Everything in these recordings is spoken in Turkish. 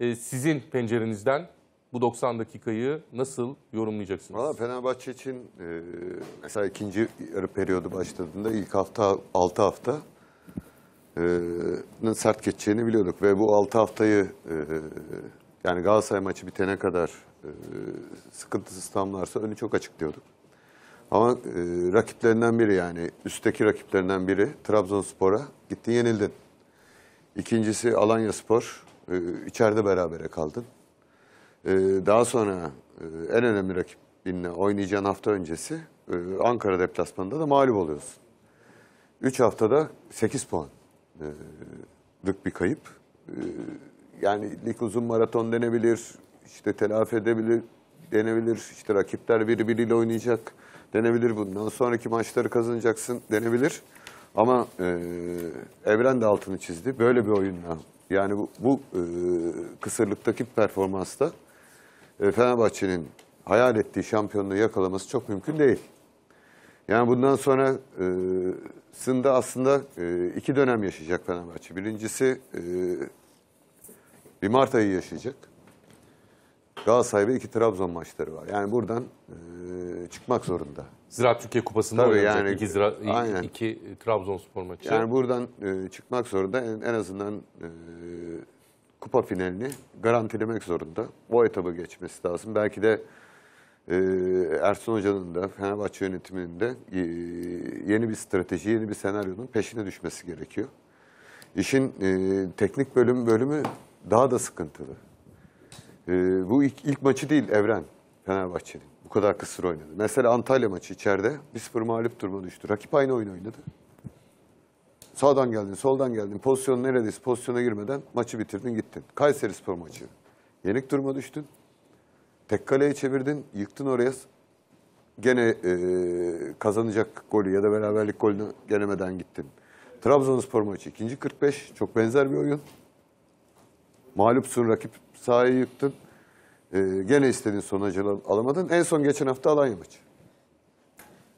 Ee, sizin pencerenizden bu 90 dakikayı nasıl yorumlayacaksınız? Valla Fenerbahçe için e, mesela ikinci yarı periyodu başladığında ilk hafta 6 hafta e, sert geçeceğini biliyorduk ve bu 6 haftayı e, yani Galatasaray maçı bitene kadar e, sıkıntısız tamlarsa önü çok açık diyorduk. Ama rakiplerinden biri yani üstteki rakiplerinden biri Trabzonspor'a gittin yenildin. İkincisi Alanya Spor e, içeride berabere kaldın. Ee, daha sonra e, en önemli rakibinle oynayacağın hafta öncesi e, Ankara deplasmanında da mağlup oluyorsun. 3 haftada 8 puanlık e, bir kayıp. yani lig uzun maraton denebilir, işte telafi edebilir, denebilir. İşte rakipler birbiriyle oynayacak denebilir. Bundan sonraki maçları kazanacaksın denebilir. Ama e, Evren de altını çizdi. Böyle bir oyunla yani bu, bu e, kısırlıktaki performansta e, Fenerbahçe'nin hayal ettiği şampiyonluğu yakalaması çok mümkün değil. Yani bundan sonra e, sında aslında e, iki dönem yaşayacak Fenerbahçe. Birincisi e, bir Mart ayı yaşayacak. Galatasaray ve iki Trabzon maçları var. Yani buradan e, yani çıkmak zorunda. Zira Türkiye Kupası'nda Tabii oynanacak yani, iki, zira, aynen. iki Trabzonspor maçı. Yani buradan e, çıkmak zorunda en, en azından e, kupa finalini garantilemek zorunda. O etabı geçmesi lazım. Belki de e, Ersun Hoca'nın da Fenerbahçe yönetiminin de e, yeni bir strateji, yeni bir senaryonun peşine düşmesi gerekiyor. İşin e, teknik bölüm bölümü daha da sıkıntılı. E, bu ilk, ilk maçı değil Evren. Fenerbahçe'nin. Bu kadar kısır oynadı. Mesela Antalya maçı içeride 1-0 mağlup duruma düştü. Rakip aynı oyun oynadı. Sağdan geldin, soldan geldin. Pozisyon neredeyse pozisyona girmeden maçı bitirdin gittin. Kayseri Spor maçı. Yenik duruma düştün. Tek kaleye çevirdin, yıktın oraya. Gene e, kazanacak golü ya da beraberlik golünü gelemeden gittin. Trabzonspor maçı ikinci 45. Çok benzer bir oyun. Mağlupsun, rakip sahayı yıktın. Ee, gene istediğin sonucu alamadın. En son geçen hafta Alanya maçı.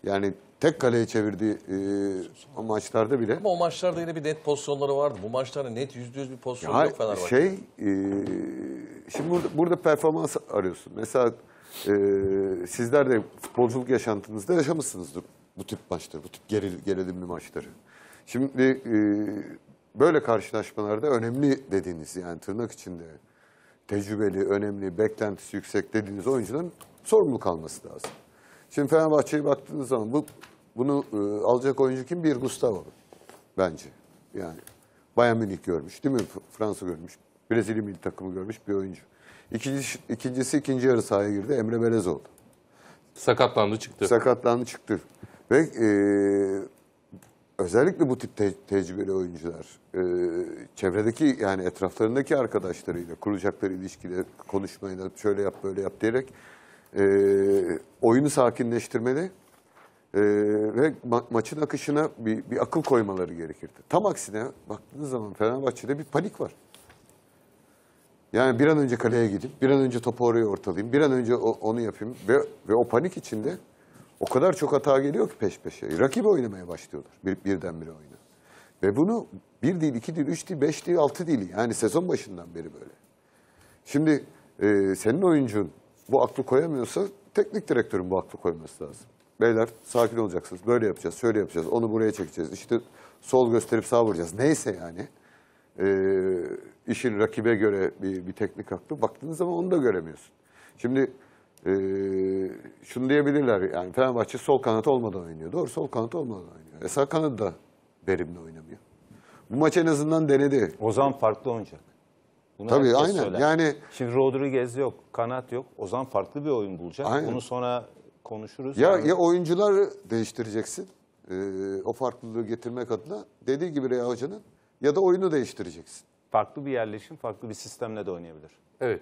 Yani tek kaleye çevirdiği e, maçlarda bile. Ama o maçlarda yine bir net pozisyonları vardı. Bu maçlarda net yüzde yüz bir pozisyon ya, yok Fenerbahçe. Şey, e, şimdi burada, burada performans arıyorsun. Mesela e, sizler de futbolculuk yaşantınızda yaşamışsınızdır bu tip maçları, bu tip geril, gerilimli maçları. Şimdi e, böyle karşılaşmalarda önemli dediğiniz yani tırnak içinde tecrübeli, önemli, beklentisi yüksek dediğiniz oyuncuların sorumluluk alması lazım. Şimdi Fenerbahçe'ye baktığınız zaman bu bunu e, alacak oyuncu kim? Bir Gustavo bence. Yani Bayern Münih görmüş değil mi? Fransa görmüş. Brezilya milli takımı görmüş bir oyuncu. İkincisi, ikincisi ikinci yarı sahaya girdi. Emre Belez oldu. Sakatlandı çıktı. Sakatlandı çıktı. Ve e, özellikle bu tip te tecrübeli oyuncular e, çevredeki yani etraflarındaki arkadaşlarıyla kuracakları ilişkiler konuşmayla şöyle yap böyle yap diyerek e, oyunu sakinleştirmeli e, ve ma maçın akışına bir, bir akıl koymaları gerekirdi. Tam aksine baktığınız zaman Fenerbahçe'de bir panik var. Yani bir an önce kaleye gidip bir an önce topu oraya ortalayayım, bir an önce o, onu yapayım ve, ve o panik içinde o kadar çok hata geliyor ki peş peşe. Rakibi oynamaya başlıyorlar. Bir, birdenbire oyunu. Ve bunu bir değil, iki değil, üç değil, beş değil, altı değil. Yani sezon başından beri böyle. Şimdi e, senin oyuncun bu aklı koyamıyorsa teknik direktörün bu aklı koyması lazım. Beyler sakin olacaksınız. Böyle yapacağız, şöyle yapacağız. Onu buraya çekeceğiz. İşte sol gösterip sağ vuracağız. Neyse yani. E, işin rakibe göre bir, bir teknik aklı. Baktığınız zaman onu da göremiyorsun. Şimdi e, şunu diyebilirler yani Fenerbahçe sol kanat olmadan oynuyor. Doğru sol kanat olmadan oynuyor. E sağ kanat da verimli oynamıyor. Bu maç en azından denedi. Ozan farklı oynayacak. Bunu Tabii aynen. Söyler. Yani şimdi Rodriguez yok, kanat yok. Ozan farklı bir oyun bulacak. Aynen. Bunu sonra konuşuruz. Ya yani... ya oyuncular değiştireceksin. Ee, o farklılığı getirmek adına dediği gibi Rea Hoca'nın ya da oyunu değiştireceksin. Farklı bir yerleşim, farklı bir sistemle de oynayabilir. Evet.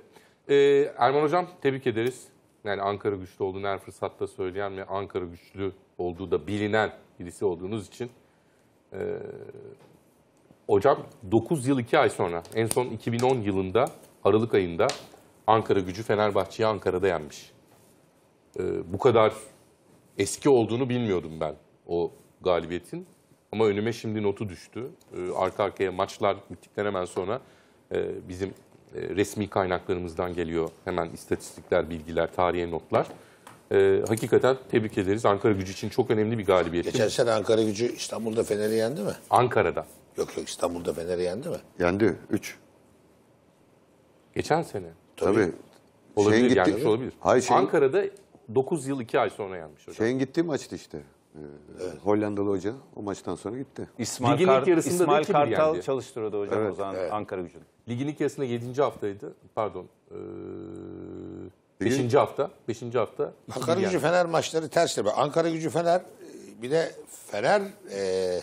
Ee, Erman Hocam tebrik ederiz yani Ankara güçlü olduğunu her fırsatta söyleyen ve Ankara güçlü olduğu da bilinen birisi olduğunuz için e, Ocak 9 yıl 2 ay sonra en son 2010 yılında Aralık ayında Ankara gücü Fenerbahçe'yi Ankara'da yenmiş. E, bu kadar eski olduğunu bilmiyordum ben o galibiyetin. Ama önüme şimdi notu düştü. E, arka arkaya maçlar bittikten hemen sonra e, bizim e, resmi kaynaklarımızdan geliyor hemen istatistikler, bilgiler, tarihe notlar. E, hakikaten tebrik ederiz. Ankara gücü için çok önemli bir galibiyet. Geçen sene Ankara gücü İstanbul'da Fener'i yendi mi? Ankara'da. Yok yok İstanbul'da Fener'i yendi mi? Yendi. üç. Geçen sene. Tabii. Tabii. Olabilir, Şeyin gitti- olabilir. Hayır, şeyin- Ankara'da 9 yıl 2 ay sonra yenmiş hocam. Şeyin gitti maçtı işte. Ee, Hollandalı hoca o maçtan sonra gitti. İsmail, Kar- İsmail Kartal yendi. çalıştırıyordu hocam o zaman Ankara gücünü. Ligin ilk yarısında 7. haftaydı. Pardon. E, hafta. 5. hafta. Ankara Gücü yani. Fener maçları ters Ankara Gücü Fener bir de Fener e,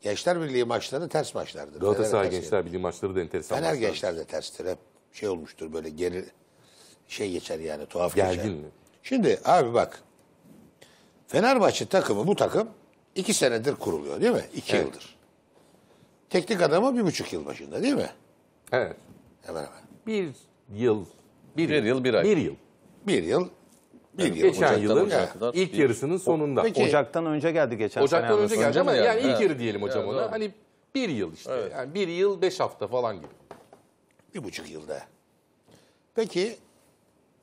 Gençler Birliği maçları ters maçlardır. Galatasaray Fener Gençler Birliği maçları da enteresan Fener maçlardır. Gençler de terstir. Hep şey olmuştur böyle geri şey geçer yani tuhaf Gergin geçer. mi? Şimdi abi bak. Fenerbahçe takımı bu takım iki senedir kuruluyor değil mi? İki evet. yıldır. Teknik adamı bir buçuk yıl başında değil mi? Evet. Hemen hemen. Bir yıl. Bir, bir yıl, bir ay. Bir yıl. Bir yıl. Bir yani Geçen yılın kadar ilk yarısının sonunda. Peki, Ocak'tan önce geldi geçen Ocak'tan sene. Ocak'tan önce geldi ama yani, yani ilk yarı diyelim hocam evet, ona. Hani bir yıl işte. Evet. Yani bir yıl beş hafta falan gibi. Bir buçuk yılda. Peki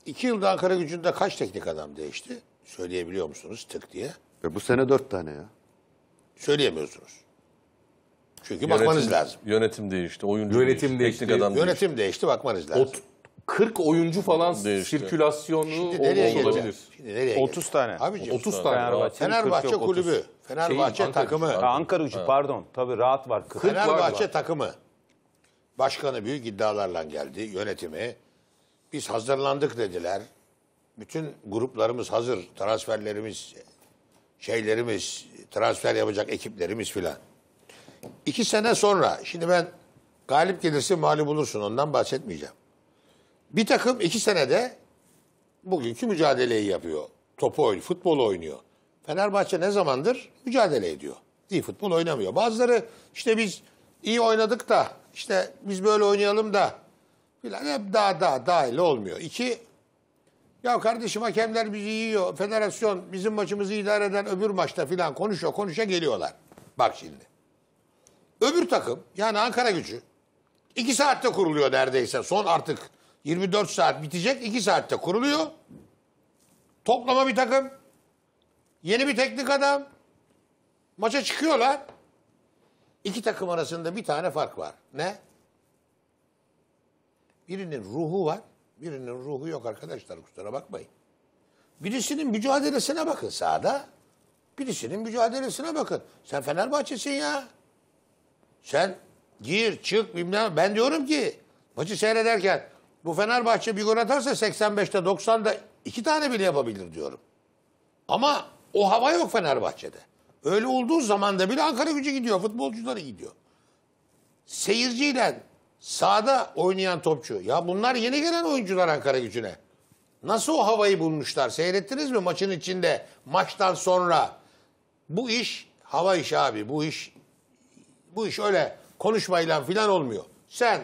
iki yılda Ankara gücünde kaç teknik adam değişti? Söyleyebiliyor musunuz tık diye? Ya e, bu sene dört tane ya. Söyleyemiyorsunuz. Çünkü yönetim, bakmanız lazım. Yönetim değişti, oyuncu yönetim değişti, değişti değişti. Yönetim değişti, bakmanız lazım. Ot 40 oyuncu falan değişti. sirkülasyonu Şimdi nereye olabilir. Şimdi nereye 30 tane. Abicim, 30 tane. Fenerbahçe, Fenerbahçe kulübü, 30. Fenerbahçe şey, takımı. Ankara, Ankara ucu ha. pardon. Tabii rahat var. 40 Fenerbahçe var. takımı. Başkanı büyük iddialarla geldi yönetimi. Biz hazırlandık dediler. Bütün gruplarımız hazır. Transferlerimiz, şeylerimiz, transfer yapacak ekiplerimiz filan. İki sene sonra, şimdi ben galip gelirse mağlup olursun ondan bahsetmeyeceğim. Bir takım iki senede bugünkü mücadeleyi yapıyor. Topu oynuyor, futbol oynuyor. Fenerbahçe ne zamandır mücadele ediyor. İyi futbol oynamıyor. Bazıları işte biz iyi oynadık da işte biz böyle oynayalım da filan hep daha daha dahil olmuyor. İki ya kardeşim hakemler bizi yiyor. Federasyon bizim maçımızı idare eden öbür maçta filan konuşuyor konuşa geliyorlar. Bak şimdi şu takım yani Ankara gücü 2 saatte kuruluyor neredeyse. Son artık 24 saat bitecek 2 saatte kuruluyor. Toplama bir takım. Yeni bir teknik adam. Maça çıkıyorlar. İki takım arasında bir tane fark var. Ne? Birinin ruhu var, birinin ruhu yok arkadaşlar kusura bakmayın. Birisinin mücadelesine bakın sahada. Birisinin mücadelesine bakın. Sen Fenerbahçe'sin ya. Sen gir çık bilmem. Ben diyorum ki maçı seyrederken bu Fenerbahçe bir gol atarsa 85'te 90'da iki tane bile yapabilir diyorum. Ama o hava yok Fenerbahçe'de. Öyle olduğu zaman da bile Ankara gücü gidiyor. Futbolcuları gidiyor. Seyirciyle sahada oynayan topçu. Ya bunlar yeni gelen oyuncular Ankara gücüne. Nasıl o havayı bulmuşlar? Seyrettiniz mi maçın içinde, maçtan sonra? Bu iş hava iş abi. Bu iş bu iş öyle konuşmayla falan olmuyor. Sen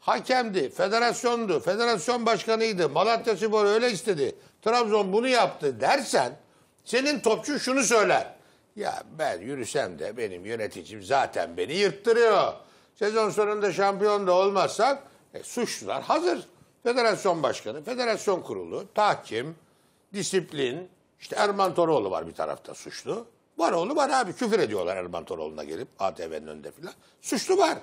hakemdi, federasyondu, federasyon başkanıydı, Malatya Spor öyle istedi, Trabzon bunu yaptı dersen senin topçu şunu söyler. Ya ben yürüsem de benim yöneticim zaten beni yırttırıyor. Sezon sonunda şampiyon da olmazsak e, suçlular hazır. Federasyon başkanı, federasyon kurulu, tahkim, disiplin, işte Erman Toroğlu var bir tarafta suçlu. Var Varoğlu var abi. Küfür ediyorlar Erman Toroğlu'na gelip ATV'nin önünde filan. Suçlu var.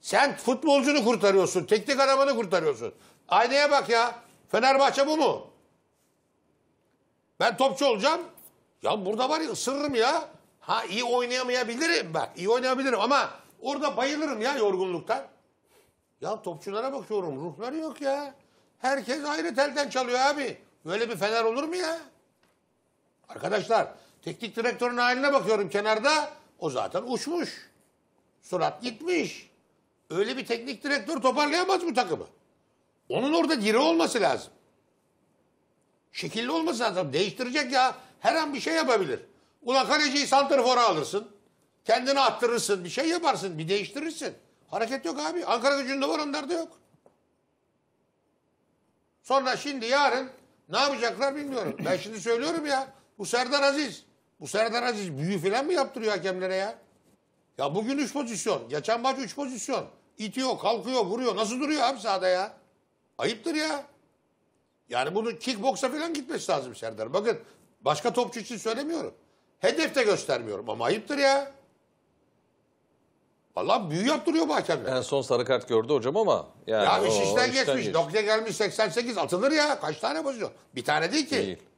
Sen futbolcunu kurtarıyorsun. Teknik arabanı kurtarıyorsun. Aynaya bak ya. Fenerbahçe bu mu? Ben topçu olacağım. Ya burada var ya ısırırım ya. Ha iyi oynayamayabilirim bak. iyi oynayabilirim ama orada bayılırım ya yorgunluktan. Ya topçulara bakıyorum ruhları yok ya. Herkes ayrı telden çalıyor abi. Böyle bir Fener olur mu ya? Arkadaşlar Teknik direktörün haline bakıyorum kenarda. O zaten uçmuş. Surat gitmiş. Öyle bir teknik direktör toparlayamaz bu takımı. Onun orada diri olması lazım. Şekilli olması lazım. Değiştirecek ya. Her an bir şey yapabilir. Ulan kaleciyi santrfora alırsın. Kendini attırırsın. Bir şey yaparsın. Bir değiştirirsin. Hareket yok abi. Ankara gücünde var onlarda yok. Sonra şimdi yarın ne yapacaklar bilmiyorum. Ben şimdi söylüyorum ya. Bu Serdar Aziz. Bu Serdar Aziz büyü falan mı yaptırıyor hakemlere ya? Ya bugün 3 pozisyon. Geçen maç 3 pozisyon. İtiyor, kalkıyor, vuruyor. Nasıl duruyor abi sahada ya? Ayıptır ya. Yani bunu kickboksa falan gitmesi lazım Serdar. Bakın başka topçu için söylemiyorum. Hedefte göstermiyorum ama ayıptır ya. Valla büyü yaptırıyor bu hakemler. En son sarı kart gördü hocam ama. Yani ya iş işten geçmiş. Geçti. Nokta gelmiş 88 atılır ya. Kaç tane bozuyor? Bir tane değil ki. Değil.